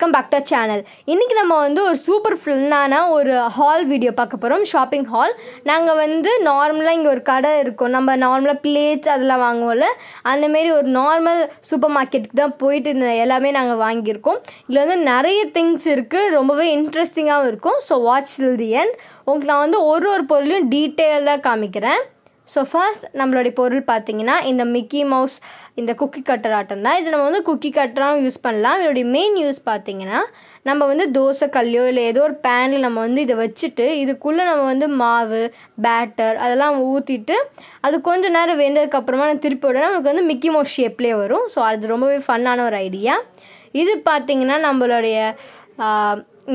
welcome back to channel இன்றைக்கி நம்ம வந்து ஒரு சூப்பர் ஃபுல்லான ஒரு ஹால் வீடியோ பார்க்க போகிறோம் ஷாப்பிங் ஹால் நாங்கள் வந்து நார்மலாக இங்கே ஒரு கடை இருக்கும் நம்ம நார்மலாக பிளேட்ஸ் அதெல்லாம் வாங்குவோம்ல அந்தமாரி ஒரு நார்மல் சூப்பர் மார்க்கெட்டுக்கு தான் போயிட்டு இருந்த எல்லாமே நாங்கள் வாங்கியிருக்கோம் இதில் வந்து நிறைய திங்ஸ் இருக்குது ரொம்பவே இன்ட்ரெஸ்டிங்காகவும் இருக்கும் ஸோ வாட்ச் தி எண்ட் உங்களுக்கு நான் வந்து ஒரு ஒரு பொருளையும் டீட்டெயிலாக காமிக்கிறேன் ஸோ ஃபர்ஸ்ட் நம்மளுடைய பொருள் பார்த்தீங்கன்னா இந்த மிக்கி மவுஸ் இந்த குக்கி கட்டர் ஆட்டம் தான் இது நம்ம வந்து குக்கி கட்டராகவும் யூஸ் பண்ணலாம் இதோடைய மெயின் யூஸ் பார்த்தீங்கன்னா நம்ம வந்து தோசை கல்லையோ இல்லை ஏதோ ஒரு பேனில் நம்ம வந்து இதை வச்சுட்டு இதுக்குள்ளே நம்ம வந்து மாவு பேட்டர் அதெல்லாம் ஊற்றிட்டு அது கொஞ்சம் நேரம் வெந்ததுக்கப்புறமா நான் திருப்பி விடனா நமக்கு வந்து மிக்கி மவுஸ் ஷேப்லேயே வரும் ஸோ அது ரொம்பவே ஃபன்னான ஒரு ஐடியா இது பார்த்திங்கன்னா நம்மளுடைய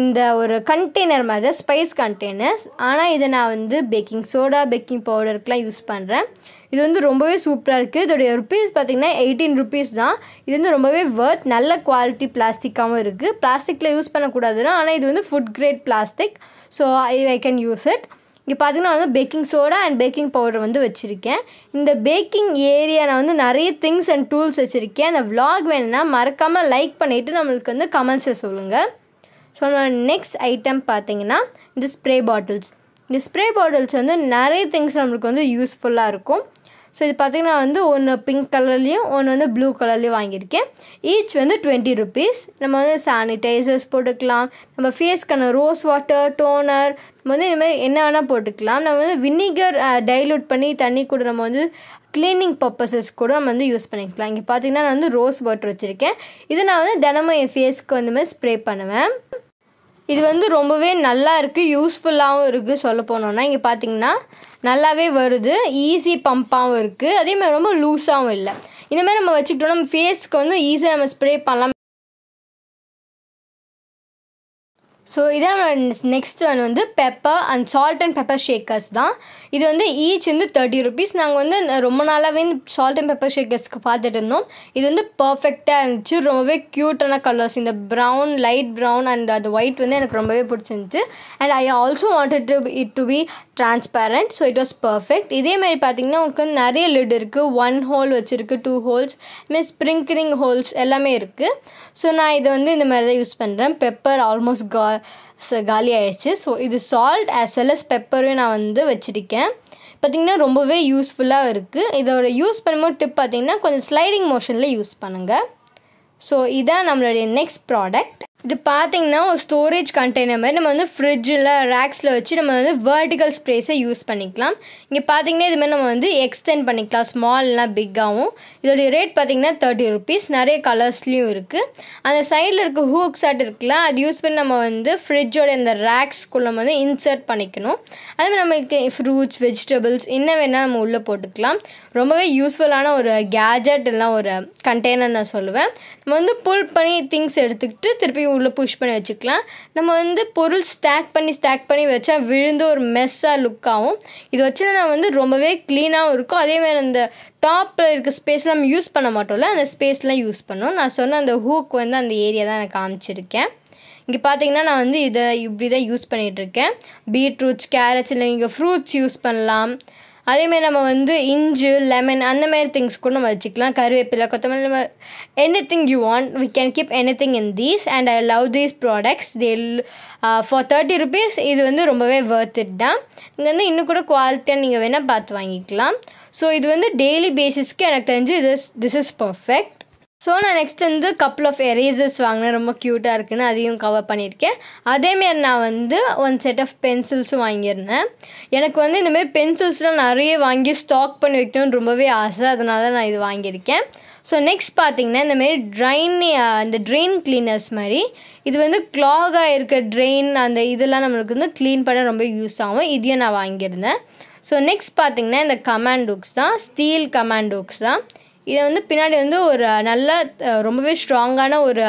இந்த ஒரு கண்டெய்னர் மாதிரி தான் ஸ்பைஸ் கண்டெய்னர்ஸ் ஆனால் இதை நான் வந்து பேக்கிங் சோடா பேக்கிங் பவுடருக்குலாம் யூஸ் பண்ணுறேன் இது வந்து ரொம்பவே சூப்பராக இருக்குது இதோடைய ருப்பீஸ் பார்த்திங்கன்னா எயிட்டீன் ருப்பீஸ் தான் இது வந்து ரொம்பவே ஒர்த் நல்ல குவாலிட்டி பிளாஸ்டிக்காகவும் இருக்குது பிளாஸ்டிக்கில் யூஸ் பண்ணக்கூடாதுன்னா ஆனால் இது வந்து food grade plastic so I I can use it இங்கே பார்த்தீங்கன்னா வந்து baking soda and baking powder வந்து வச்சுருக்கேன் இந்த பேக்கிங் ஏரியா நான் வந்து நிறைய திங்ஸ் அண்ட் டூல்ஸ் வச்சுருக்கேன் அந்த வ்ளாக் வேணும்னா மறக்காமல் லைக் பண்ணிவிட்டு நம்மளுக்கு வந்து கமெண்ட்ஸை சொல்லுங்கள் ஸோ நம்ம நெக்ஸ்ட் ஐட்டம் பார்த்தீங்கன்னா இந்த ஸ்ப்ரே பாட்டில்ஸ் இந்த ஸ்ப்ரே பாட்டில்ஸ் வந்து நிறைய திங்ஸ் நம்மளுக்கு வந்து யூஸ்ஃபுல்லாக இருக்கும் ஸோ இது பார்த்திங்கன்னா வந்து ஒன்று பிங்க் கலர்லேயும் ஒன்று வந்து ப்ளூ கலர்லேயும் வாங்கியிருக்கேன் ஈச் வந்து டுவெண்ட்டி ருபீஸ் நம்ம வந்து சானிடைசர்ஸ் போட்டுக்கலாம் நம்ம ஃபேஸ்க்கான ரோஸ் வாட்டர் டோனர் நம்ம வந்து இதுமாதிரி என்ன வேணால் போட்டுக்கலாம் நம்ம வந்து வினிகர் டைலூட் பண்ணி தண்ணி கூட நம்ம வந்து க்ளீனிங் பர்பஸஸ் கூட நம்ம வந்து யூஸ் பண்ணிக்கலாம் இங்கே பார்த்தீங்கன்னா நான் வந்து ரோஸ் வாட்டர் வச்சுருக்கேன் இதை நான் வந்து தினமும் என் ஃபேஸ்க்கு வந்து மாதிரி ஸ்ப்ரே பண்ணுவேன் இது வந்து ரொம்பவே நல்லா இருக்குது யூஸ்ஃபுல்லாகவும் இருக்குது சொல்ல போனோன்னா இங்கே பார்த்தீங்கன்னா நல்லாவே வருது ஈஸி பம்பாகவும் இருக்குது அதே மாதிரி ரொம்ப லூஸாகவும் இல்லை இந்த மாதிரி நம்ம வச்சுக்கிட்டோம் நம்ம ஃபேஸ்க்கு வந்து ஈஸியாக நம்ம ஸ்ப்ரே பண்ணலாம் ஸோ இதான் நெக்ஸ்ட் ஒன் வந்து pepper and salt and pepper shakers தான் இது வந்து ஈச் வந்து தேர்ட்டி ருபீஸ் நாங்கள் வந்து ரொம்ப நாளாகவே சால்ட் அண்ட் பெப்பர் ஷேக்கர்ஸ்க்கு பார்த்துட்டு இருந்தோம் இது வந்து பர்ஃபெக்டாக இருந்துச்சு ரொம்பவே க்யூட்டான கலர்ஸ் இந்த ப்ரௌன் லைட் ப்ரௌன் அண்ட் அது ஒயிட் வந்து எனக்கு ரொம்பவே பிடிச்சிருந்துச்சு and I also wanted to it to be transparent so it was perfect இதேமாதிரி பார்த்தீங்கன்னா உங்களுக்கு நிறைய லிட் இருக்குது ஒன் ஹோல் வச்சுருக்கு two holes means sprinkling holes எல்லாமே இருக்குது ஸோ நான் இதை வந்து இந்த மாதிரி தான் யூஸ் பண்ணுறேன் பெப்பர் ஆல்மோஸ்ட் கார் காலி ஸோ இது சால்ட் ஆஸ் வெல் அஸ் பெப்பரும் நான் வந்து வச்சுருக்கேன் பார்த்திங்கன்னா ரொம்பவே யூஸ்ஃபுல்லாக இருக்குது இதோட யூஸ் பண்ணும்போது டிப் பார்த்திங்கன்னா கொஞ்சம் ஸ்லைடிங் மோஷனில் யூஸ் பண்ணுங்கள் ஸோ இதான் நம்மளுடைய நெக்ஸ்ட் ப்ராடக்ட் இது பார்த்திங்கன்னா ஒரு ஸ்டோரேஜ் கண்டெய்னர் மாதிரி நம்ம வந்து ஃப்ரிட்ஜில் ரேக்ஸில் வச்சு நம்ம வந்து வேர்டிக்கல் ஸ்ப்ரேஸை யூஸ் பண்ணிக்கலாம் இங்கே பார்த்தீங்கன்னா இதுமாதிரி நம்ம வந்து எக்ஸ்டெண்ட் பண்ணிக்கலாம் ஸ்மால்லாம் பிக்காகவும் இதோடைய ரேட் பார்த்திங்கன்னா தேர்ட்டி ருபீஸ் நிறைய கலர்ஸ்லேயும் இருக்குது அந்த சைடில் இருக்க ஹூக் சாட் இருக்குல்ல அது யூஸ் பண்ணி நம்ம வந்து ஃப்ரிட்ஜோட இந்த ரேக்ஸ்க்குள்ளே நம்ம வந்து இன்சர்ட் பண்ணிக்கணும் அதுமாதிரி நம்மளுக்கு ஃப்ரூட்ஸ் வெஜிடபிள்ஸ் என்ன வேணால் நம்ம உள்ளே போட்டுக்கலாம் ரொம்பவே யூஸ்ஃபுல்லான ஒரு கேஜெட் எல்லாம் ஒரு கண்டெய்னர் நான் சொல்லுவேன் நம்ம வந்து புல் பண்ணி திங்ஸ் எடுத்துக்கிட்டு திருப்பி உள்ளே புஷ் பண்ணி வச்சுக்கலாம் நம்ம வந்து பொருள் ஸ்டாக் பண்ணி ஸ்டாக் பண்ணி வச்சா விழுந்து ஒரு மெஸ்ஸாக லுக் ஆகும் இது வச்சுன்னா வந்து ரொம்பவே க்ளீனாகவும் இருக்கும் அதேமாதிரி அந்த டாப்பில் இருக்க ஸ்பேஸ்லாம் நம்ம யூஸ் பண்ண மாட்டோம்ல அந்த ஸ்பேஸ்லாம் யூஸ் பண்ணோம் நான் சொன்ன அந்த ஹூக் வந்து அந்த ஏரியா தான் எனக்கு காமிச்சிருக்கேன் இங்கே பார்த்தீங்கன்னா நான் வந்து இதை இப்படி தான் யூஸ் பண்ணிகிட்ருக்கேன் பீட்ரூட்ஸ் கேரட்ஸ் இல்லை நீங்கள் ஃப்ரூட்ஸ் யூஸ் பண்ணலாம் அதேமாரி நம்ம வந்து இஞ்சு லெமன் அந்த மாதிரி திங்ஸ் கூட நம்ம வச்சுக்கலாம் கருவேப்பிலை கொத்தமல்லி நம்ம anything you want we can keep anything in these and I love these products they for thirty rupees இது வந்து ரொம்பவே வேர்த் இட் தான் இங்கே வந்து இன்னும் கூட குவாலிட்டியாக நீங்கள் வேணால் பார்த்து வாங்கிக்கலாம் ஸோ இது வந்து டெய்லி பேசிஸ்க்கு எனக்கு தெரிஞ்சு இது திஸ் இஸ் பர்ஃபெக்ட் ஸோ நான் நெக்ஸ்ட் வந்து கப்புள் ஆஃப் எரேசர்ஸ் வாங்கினேன் ரொம்ப க்யூட்டாக இருக்குன்னு அதையும் கவர் பண்ணியிருக்கேன் அதேமாரி நான் வந்து ஒன் செட் ஆஃப் பென்சில்ஸும் வாங்கியிருந்தேன் எனக்கு வந்து இந்தமாரி பென்சில்ஸ்லாம் நிறைய வாங்கி ஸ்டாக் பண்ணி வைக்கணும்னு ரொம்பவே ஆசை அதனால நான் இது வாங்கியிருக்கேன் ஸோ நெக்ஸ்ட் பார்த்தீங்கன்னா இந்தமாரி ட்ரைன் அந்த ட்ரெயின் கிளீனர்ஸ் மாதிரி இது வந்து க்ளாகாக இருக்க ட்ரெயின் அந்த இதெல்லாம் நம்மளுக்கு வந்து க்ளீன் பண்ண ரொம்ப யூஸ் ஆகும் இதையும் நான் வாங்கியிருந்தேன் ஸோ நெக்ஸ்ட் பார்த்தீங்கன்னா இந்த கமாண்ட் புக்ஸ் தான் ஸ்டீல் கமாண்ட் புக்ஸ் தான் இதை வந்து பின்னாடி வந்து ஒரு நல்ல ரொம்பவே ஸ்ட்ராங்கான ஒரு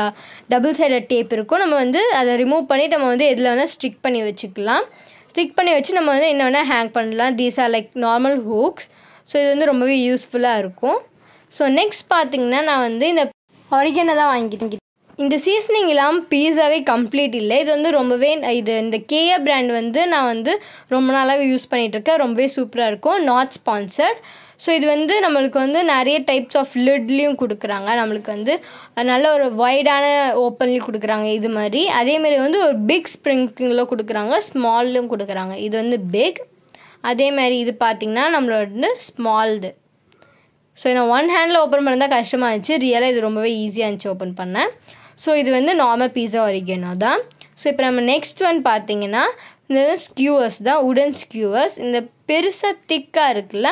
டபுள் சைடட் டேப் இருக்கும் நம்ம வந்து அதை ரிமூவ் பண்ணி நம்ம வந்து இதில் வந்து ஸ்டிக் பண்ணி வச்சுக்கலாம் ஸ்டிக் பண்ணி வச்சு நம்ம வந்து என்ன வேணால் ஹேங் பண்ணலாம் these are like normal hooks so இது வந்து ரொம்பவே யூஸ்ஃபுல்லாக இருக்கும் ஸோ நெக்ஸ்ட் பார்த்திங்கன்னா நான் வந்து இந்த ஒரிஜினல் தான் வாங்கிக்கிட்டேன் இந்த சீசனிங் இல்லாமல் பீஸாவே கம்ப்ளீட் இல்லை இது வந்து ரொம்பவே இது இந்த கேஏ பிராண்ட் வந்து நான் வந்து ரொம்ப நாளாகவே யூஸ் பண்ணிகிட்ருக்கேன் ரொம்பவே சூப்பராக இருக்கும் நாட் ஸ்பான்சர்ட் ஸோ இது வந்து நம்மளுக்கு வந்து நிறைய டைப்ஸ் ஆஃப் லிட்லேயும் கொடுக்குறாங்க நம்மளுக்கு வந்து நல்ல ஒரு வைடான ஓப்பன்லேயும் கொடுக்குறாங்க இது மாதிரி அதேமாரி வந்து ஒரு பிக் ஸ்ப்ரிங்கில் கொடுக்குறாங்க ஸ்மால்லையும் கொடுக்குறாங்க இது வந்து பிக் மாதிரி இது பார்த்திங்கன்னா நம்மளோட வந்து ஸ்மால்து ஸோ நான் ஒன் ஹேண்டில் ஓப்பன் பண்ணால் கஷ்டமாக இருந்துச்சு ரியலாக இது ரொம்பவே ஈஸியாக இருந்துச்சு ஓப்பன் பண்ணேன் ஸோ இது வந்து நார்மல் பீஸா ஒரிகேனோ தான் ஸோ இப்போ நம்ம நெக்ஸ்ட் ஒன் பார்த்தீங்கன்னா இந்த ஸ்கியூவர்ஸ் தான் உடன் ஸ்கியூவர்ஸ் இந்த பெருசாக திக்காக இருக்குல்ல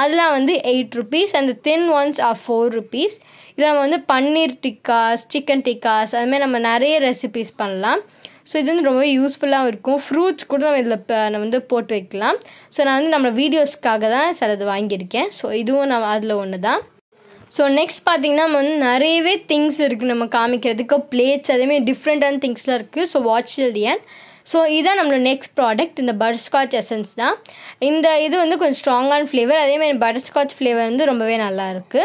அதெல்லாம் வந்து எயிட் ருபீஸ் அந்த thin ones are four rupees இதில் நம்ம வந்து பன்னீர் டிக்காஸ் சிக்கன் டிக்காஸ் அதுமாதிரி நம்ம நிறைய ரெசிபிஸ் பண்ணலாம் ஸோ இது வந்து ரொம்ப யூஸ்ஃபுல்லாகவும் இருக்கும் ஃப்ரூட்ஸ் கூட நம்ம இதில் நம்ம வந்து போட்டு வைக்கலாம் ஸோ நான் வந்து நம்ம வீடியோஸ்க்காக தான் சிலது வாங்கியிருக்கேன் ஸோ இதுவும் நான் அதில் ஒன்று தான் ஸோ நெக்ஸ்ட் பார்த்திங்கன்னா நம்ம வந்து நிறையவே திங்ஸ் இருக்குது நம்ம காமிக்கிறதுக்கு பிளேட்ஸ் அதேமாதிரி டிஃப்ரெண்ட்டான திங்ஸ்லாம் இருக்குது so watch the end so இதுதான் நம்மளோட நெக்ஸ்ட் ப்ராடக்ட் இந்த பட்டர்ஸ்காட்ச் எசன்ஸ் தான் இந்த இது வந்து கொஞ்சம் ஸ்ட்ராங்கான ஃப்ளேவர் அதேமாதிரி பட்டர்ஸ்காட்ச் ஃப்ளேவர் வந்து ரொம்பவே நல்லாயிருக்கு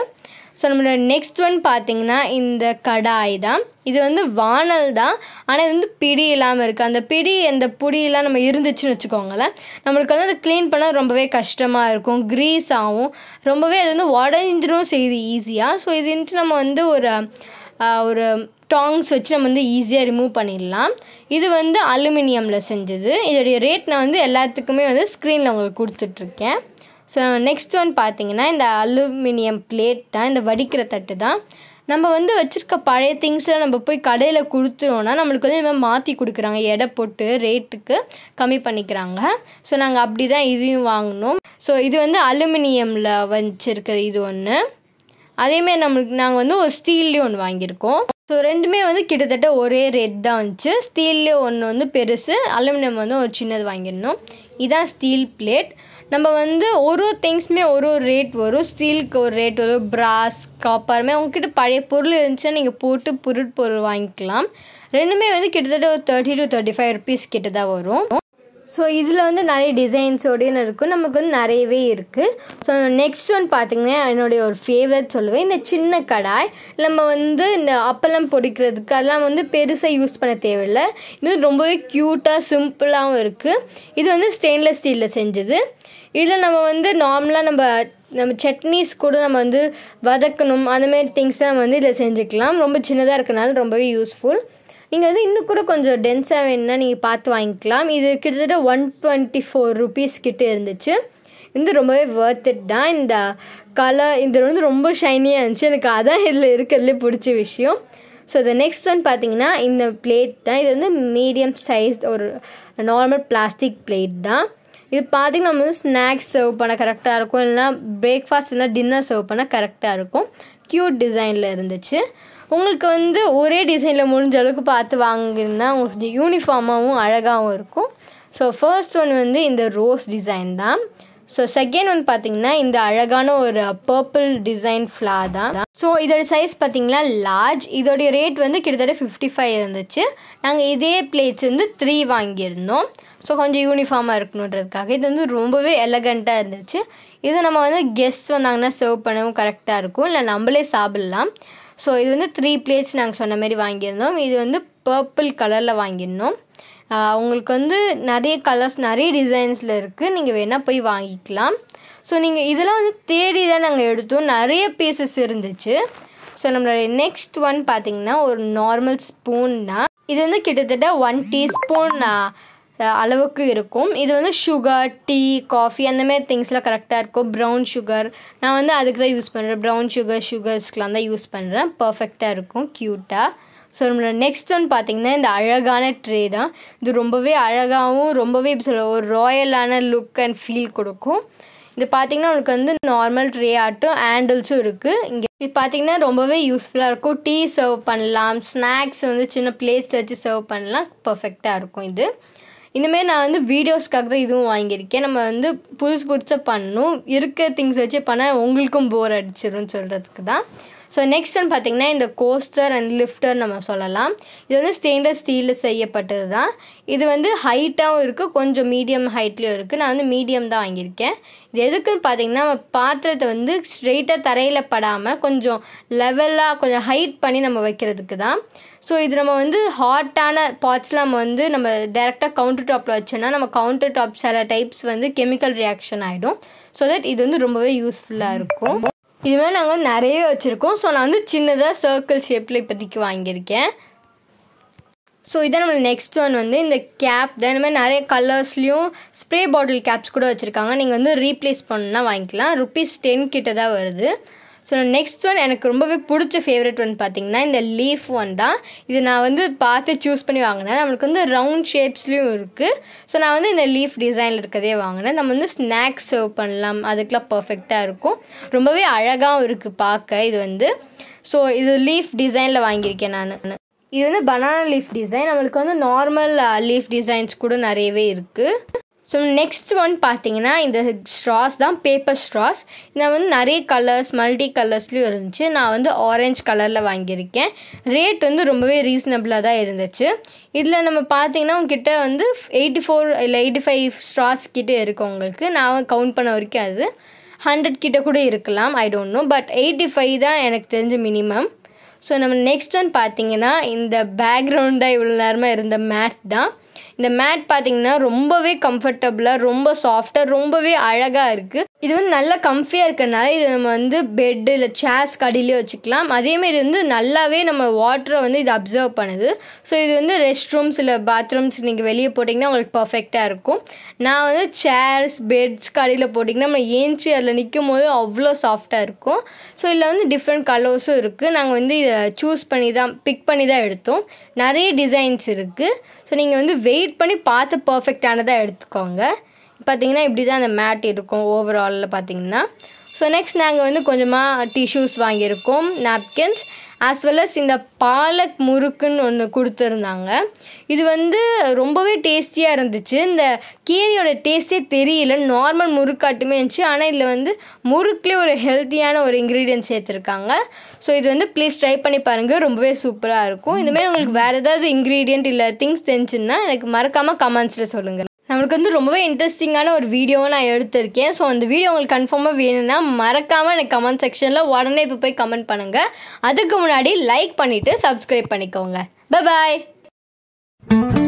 ஸோ நம்மளோட நெக்ஸ்ட் ஒன் பார்த்திங்கன்னா இந்த கடாய் தான் இது வந்து வானல் தான் ஆனால் இது வந்து பிடி இல்லாமல் இருக்குது அந்த பிடி அந்த புடியெல்லாம் நம்ம இருந்துச்சுன்னு வச்சுக்கோங்களேன் நம்மளுக்கு வந்து அதை க்ளீன் பண்ண ரொம்பவே கஷ்டமாக இருக்கும் க்ரீஸ் ஆகும் ரொம்பவே அது வந்து உடஞ்சிரும் செய்யுது ஈஸியாக ஸோ இது நம்ம வந்து ஒரு ஒரு டாங்ஸ் வச்சு நம்ம வந்து ஈஸியாக ரிமூவ் பண்ணிடலாம் இது வந்து அலுமினியமில் செஞ்சது இதோடைய ரேட் நான் வந்து எல்லாத்துக்குமே வந்து ஸ்க்ரீனில் உங்களுக்கு கொடுத்துட்ருக்கேன் ஸோ நெக்ஸ்ட் ஒன் பார்த்தீங்கன்னா இந்த அலுமினியம் பிளேட் தான் இந்த வடிக்கிற தட்டு தான் நம்ம வந்து வச்சுருக்க பழைய திங்ஸில் நம்ம போய் கடையில் கொடுத்துருவோன்னா நம்மளுக்கு வந்து இவன் மாற்றி கொடுக்குறாங்க எடை போட்டு ரேட்டுக்கு கம்மி பண்ணிக்கிறாங்க ஸோ நாங்கள் அப்படி தான் இதையும் வாங்கினோம் ஸோ இது வந்து அலுமினியமில் வச்சுருக்க இது ஒன்று அதேமாரி நம்மளுக்கு நாங்கள் வந்து ஒரு ஸ்டீல்லேயும் ஒன்று வாங்கியிருக்கோம் ஸோ ரெண்டுமே வந்து கிட்டத்தட்ட ஒரே ரேட் தான் வந்துச்சு ஸ்டீல்லே ஒன்று வந்து பெருசு அலுமினியம் வந்து ஒரு சின்னது வாங்கியிருந்தோம் இதான் ஸ்டீல் பிளேட் நம்ம வந்து ஒரு ஒரு திங்ஸுமே ஒரு ஒரு ரேட் வரும் ஸ்டீலுக்கு ஒரு ரேட் வரும் பிராஸ் காப்பருமே உங்ககிட்ட பழைய பொருள் இருந்துச்சுன்னா நீங்கள் போட்டு பொருட்பொருள் பொருள் வாங்கிக்கலாம் ரெண்டுமே வந்து கிட்டத்தட்ட ஒரு thirty to thirty five rupees கிட்ட தான் வரும் ஸோ இதில் வந்து நிறைய ஒடின்னு இருக்கும் நமக்கு வந்து நிறையவே இருக்குது ஸோ நெக்ஸ்ட் ஒன் பார்த்திங்கன்னா என்னுடைய ஒரு ஃபேவரட் சொல்லுவேன் இந்த சின்ன கடாய் நம்ம வந்து இந்த அப்பளம் பொடிக்கிறதுக்கு அதெல்லாம் வந்து பெருசாக யூஸ் பண்ண தேவையில்லை இது ரொம்பவே க்யூட்டாக சிம்பிளாகவும் இருக்குது இது வந்து ஸ்டெயின்லெஸ் ஸ்டீலில் செஞ்சது இதில் நம்ம வந்து நார்மலாக நம்ம நம்ம சட்னிஸ் கூட நம்ம வந்து வதக்கணும் அந்தமாரி திங்ஸ் நம்ம வந்து இதில் செஞ்சுக்கலாம் ரொம்ப சின்னதாக இருக்கனால ரொம்பவே யூஸ்ஃபுல் நீங்கள் வந்து இன்னும் கூட கொஞ்சம் டென்ஸாக வேணும்னா நீங்கள் பார்த்து வாங்கிக்கலாம் இது கிட்டத்தட்ட ஒன் டுவெண்ட்டி ஃபோர் ருபீஸ் கிட்டே இருந்துச்சு இது ரொம்பவே வேர்த் இட் தான் இந்த கலர் இந்த வந்து ரொம்ப ஷைனியாக இருந்துச்சு எனக்கு அதான் இதில் இருக்கிறதுலே பிடிச்ச விஷயம் ஸோ இந்த நெக்ஸ்ட் ஒன் பார்த்தீங்கன்னா இந்த பிளேட் தான் இது வந்து மீடியம் சைஸ் ஒரு நார்மல் பிளாஸ்டிக் பிளேட் தான் இது பார்த்திங்கன்னா நம்ம வந்து ஸ்நாக்ஸ் சர்வ் பண்ண கரெக்டாக இருக்கும் இல்லைனா பிரேக்ஃபாஸ்ட் இல்லைனா டின்னர் சர்வ் பண்ண கரெக்டாக இருக்கும் க்யூட் டிசைனில் இருந்துச்சு உங்களுக்கு வந்து ஒரே டிசைனில் முடிஞ்ச அளவுக்கு பார்த்து வாங்கினா உங்களுக்கு யூனிஃபார்மாகவும் அழகாகவும் இருக்கும் ஸோ ஃபர்ஸ்ட் ஒன் வந்து இந்த ரோஸ் டிசைன் தான் ஸோ செகண்ட் வந்து பார்த்தீங்கன்னா இந்த அழகான ஒரு பர்பிள் டிசைன் ஃப்ளா தான் ஸோ இதோட சைஸ் பார்த்தீங்கன்னா லார்ஜ் இதோடைய ரேட் வந்து கிட்டத்தட்ட ஃபிஃப்டி ஃபைவ் இருந்துச்சு நாங்கள் இதே பிளேட்ஸ் வந்து த்ரீ வாங்கியிருந்தோம் ஸோ கொஞ்சம் யூனிஃபார்மாக இருக்கணுன்றதுக்காக இது வந்து ரொம்பவே எலகண்ட்டாக இருந்துச்சு இது நம்ம வந்து கெஸ்ட் வந்தாங்கன்னா சர்வ் பண்ணவும் கரெக்டாக இருக்கும் இல்லை நம்மளே சாப்பிட்லாம் ஸோ இது வந்து த்ரீ பிளேட்ஸ் நாங்கள் சொன்ன மாதிரி வாங்கியிருந்தோம் இது வந்து பர்பிள் கலரில் வாங்கியிருந்தோம் உங்களுக்கு வந்து நிறைய கலர்ஸ் நிறைய டிசைன்ஸில் இருக்குது நீங்கள் வேணால் போய் வாங்கிக்கலாம் ஸோ நீங்கள் இதெல்லாம் வந்து தேடி தான் நாங்கள் எடுத்தோம் நிறைய பீசஸ் இருந்துச்சு ஸோ நம்மளோட நெக்ஸ்ட் ஒன் பார்த்திங்கன்னா ஒரு நார்மல் ஸ்பூன் தான் இது வந்து கிட்டத்தட்ட ஒன் டீஸ்பூன் அளவுக்கு இருக்கும் இது வந்து சுகர் டீ காஃபி அந்த மாதிரி திங்ஸ்லாம் கரெக்டாக இருக்கும் ப்ரௌன் சுகர் நான் வந்து அதுக்கு தான் யூஸ் பண்ணுறேன் ப்ரௌன் சுகர் சுகர்ஸ்க்கெலாம் தான் யூஸ் பண்ணுறேன் பர்ஃபெக்டாக இருக்கும் க்யூட்டாக ஸோ நம்மளோட நெக்ஸ்ட் ஒன் பார்த்தீங்கன்னா இந்த அழகான ட்ரே தான் இது ரொம்பவே அழகாகவும் ரொம்பவே இப்போ சொல்ல ஒரு ராயலான லுக் அண்ட் ஃபீல் கொடுக்கும் இது பார்த்தீங்கன்னா உங்களுக்கு வந்து நார்மல் ட்ரே ஆட்டும் ஹேண்டில்ஸும் இருக்குது இங்கே இது பார்த்தீங்கன்னா ரொம்பவே யூஸ்ஃபுல்லாக இருக்கும் டீ சர்வ் பண்ணலாம் ஸ்நாக்ஸ் வந்து சின்ன பிளேஸ் வச்சு சர்வ் பண்ணலாம் பர்ஃபெக்டாக இருக்கும் இது இனிமேல் நான் வந்து வீடியோஸ்க்காக தான் இதுவும் வாங்கியிருக்கேன் நம்ம வந்து புதுசு புதுசாக பண்ணணும் இருக்க திங்ஸ் வச்சு பண்ணால் உங்களுக்கும் போர் அடிச்சிடும் சொல்கிறதுக்கு தான் ஸோ நெக்ஸ்ட் வந்து இந்த கோஸ்டர் அண்ட் லிஃப்டர் நம்ம சொல்லலாம் இது வந்து ஸ்டெயின்லெஸ் ஸ்டீலில் செய்யப்பட்டது தான் இது வந்து ஹைட்டாகவும் இருக்குது கொஞ்சம் மீடியம் ஹைட்லேயும் இருக்குது நான் வந்து மீடியம் தான் வாங்கியிருக்கேன் இது எதுக்குன்னு பார்த்தீங்கன்னா நம்ம பாத்திரத்தை வந்து ஸ்ட்ரெயிட்டாக தரையில் படாமல் கொஞ்சம் லெவலாக கொஞ்சம் ஹைட் பண்ணி நம்ம வைக்கிறதுக்கு தான் ஸோ இது நம்ம வந்து ஹாட்டான பார்ட்ஸ்லாம் நம்ம வந்து நம்ம டேரெக்டாக கவுண்டர் டாப்பில் வச்சோன்னா நம்ம கவுண்டர் டாப் சில டைப்ஸ் வந்து கெமிக்கல் ரியாக்ஷன் ஆகிடும் ஸோ தட் இது வந்து ரொம்பவே யூஸ்ஃபுல்லாக இருக்கும் இது மாதிரி நாங்கள் வந்து நிறைய வச்சுருக்கோம் ஸோ நான் வந்து சின்னதாக சர்க்கிள் ஷேப்பில் இப்போதைக்கு வாங்கியிருக்கேன் ஸோ இதான் நம்ம நெக்ஸ்ட் ஒன் வந்து இந்த கேப் தான் இந்த மாதிரி நிறைய கலர்ஸ்லேயும் ஸ்ப்ரே பாட்டில் கேப்ஸ் கூட வச்சுருக்காங்க நீங்கள் வந்து ரீப்ளேஸ் பண்ணால் வாங்கிக்கலாம் ருபீஸ் டென் கிட்ட தான் வருது ஸோ நெக்ஸ்ட் ஒன் எனக்கு ரொம்பவே பிடிச்ச ஃபேவரட் ஒன் பார்த்திங்கன்னா இந்த லீஃப் ஒன் தான் இது நான் வந்து பார்த்து சூஸ் பண்ணி வாங்கினேன் நம்மளுக்கு வந்து ரவுண்ட் ஷேப்ஸ்லேயும் இருக்குது ஸோ நான் வந்து இந்த லீஃப் டிசைனில் இருக்கதே வாங்கினேன் நம்ம வந்து ஸ்நாக்ஸ் சர்வ் பண்ணலாம் அதுக்கெலாம் பர்ஃபெக்டாக இருக்கும் ரொம்பவே அழகாகவும் இருக்குது பார்க்க இது வந்து ஸோ இது லீஃப் டிசைனில் வாங்கியிருக்கேன் நான் இது வந்து பனானா லீஃப் டிசைன் நம்மளுக்கு வந்து நார்மல் லீஃப் டிசைன்ஸ் கூட நிறையவே இருக்குது ஸோ நெக்ஸ்ட் ஒன் பார்த்தீங்கன்னா இந்த ஸ்ட்ராஸ் தான் பேப்பர் ஸ்ட்ராஸ் நான் வந்து நிறைய கலர்ஸ் மல்டி கலர்ஸ்லேயும் இருந்துச்சு நான் வந்து ஆரஞ்சு கலரில் வாங்கியிருக்கேன் ரேட் வந்து ரொம்பவே ரீசனபிளாக தான் இருந்துச்சு இதில் நம்ம பார்த்தீங்கன்னா உங்ககிட்ட வந்து எயிட்டி ஃபோர் இல்லை எயிட்டி ஃபைவ் ஸ்ட்ராஸ் கிட்டே இருக்கும் உங்களுக்கு நான் கவுண்ட் பண்ண வரைக்கும் அது ஹண்ட்ரட் கிட்ட கூட இருக்கலாம் I don't know but eighty five தான் எனக்கு தெரிஞ்ச மினிமம் ஸோ நம்ம நெக்ஸ்ட் ஒன் பார்த்தீங்கன்னா இந்த பேக்ரவுண்டாக இவ்வளோ நேரமாக இருந்த மேட் தான் இந்த மேட் பார்த்தீங்கன்னா ரொம்பவே கம்ஃபர்டபுளாக ரொம்ப சாஃப்டாக ரொம்பவே அழகாக இருக்குது இது வந்து நல்லா கம்ஃபியாக இருக்கிறனால இது நம்ம வந்து பெட்டு இல்லை சேர்ஸ் கடியிலே வச்சுக்கலாம் அதேமாரி வந்து நல்லாவே நம்ம வாட்டரை வந்து இது அப்சர்வ் பண்ணுது ஸோ இது வந்து ரெஸ்ட் ரூம்ஸ் இல்லை பாத்ரூம்ஸ் நீங்கள் வெளியே போட்டிங்கன்னா உங்களுக்கு பர்ஃபெக்டாக இருக்கும் நான் வந்து சேர்ஸ் பெட்ஸ் கடையில் போட்டிங்கன்னா நம்ம ஏஞ்சி அதில் நிற்கும் போது அவ்வளோ சாஃப்டாக இருக்கும் ஸோ இதில் வந்து டிஃப்ரெண்ட் கலர்ஸும் இருக்குது நாங்கள் வந்து இதை சூஸ் பண்ணி தான் பிக் பண்ணி தான் எடுத்தோம் நிறைய டிசைன்ஸ் இருக்குது ஸோ நீங்கள் வந்து வெயிட் எடிட் பண்ணி பார்த்து பர்ஃபெக்டானதாக எடுத்துக்கோங்க பார்த்தீங்கன்னா இப்படி தான் அந்த மேட் இருக்கும் ஓவராலில் பார்த்தீங்கன்னா ஸோ நெக்ஸ்ட் நாங்கள் வந்து கொஞ்சமாக டிஷ்யூஸ் வாங்கியிருக்கோம் நாப்கின்ஸ் ஆஸ் வெல் அஸ் இந்த பாலக் முறுக்குன்னு ஒன்று கொடுத்துருந்தாங்க இது வந்து ரொம்பவே டேஸ்டியாக இருந்துச்சு இந்த கீரையோட டேஸ்ட்டே தெரியல நார்மல் முறுக்காட்டுமே இருந்துச்சு ஆனால் இதில் வந்து முறுக்குலேயே ஒரு ஹெல்த்தியான ஒரு இன்க்ரீடியன்ட் சேர்த்துருக்காங்க ஸோ இது வந்து ப்ளீஸ் ட்ரை பண்ணி பாருங்கள் ரொம்பவே சூப்பராக இருக்கும் இந்தமாரி உங்களுக்கு வேறு ஏதாவது இன்க்ரீடியன்ட் இல்லை திங்ஸ் தெரிஞ்சுன்னா எனக்கு மறக்காமல் கமெண்ட்ஸில் சொல்லுங்கள் நம்மளுக்கு வந்து ரொம்பவே இன்ட்ரெஸ்டிங்கான ஒரு வீடியோவை நான் எடுத்திருக்கேன் ஸோ அந்த வீடியோ உங்களுக்கு கன்ஃபார்மாக வேணும்னா மறக்காமல் எனக்கு கமெண்ட் செக்ஷனில் உடனே இப்போ போய் கமெண்ட் பண்ணுங்கள் அதுக்கு முன்னாடி லைக் பண்ணிவிட்டு சப்ஸ்கிரைப் பண்ணிக்கோங்க பாய்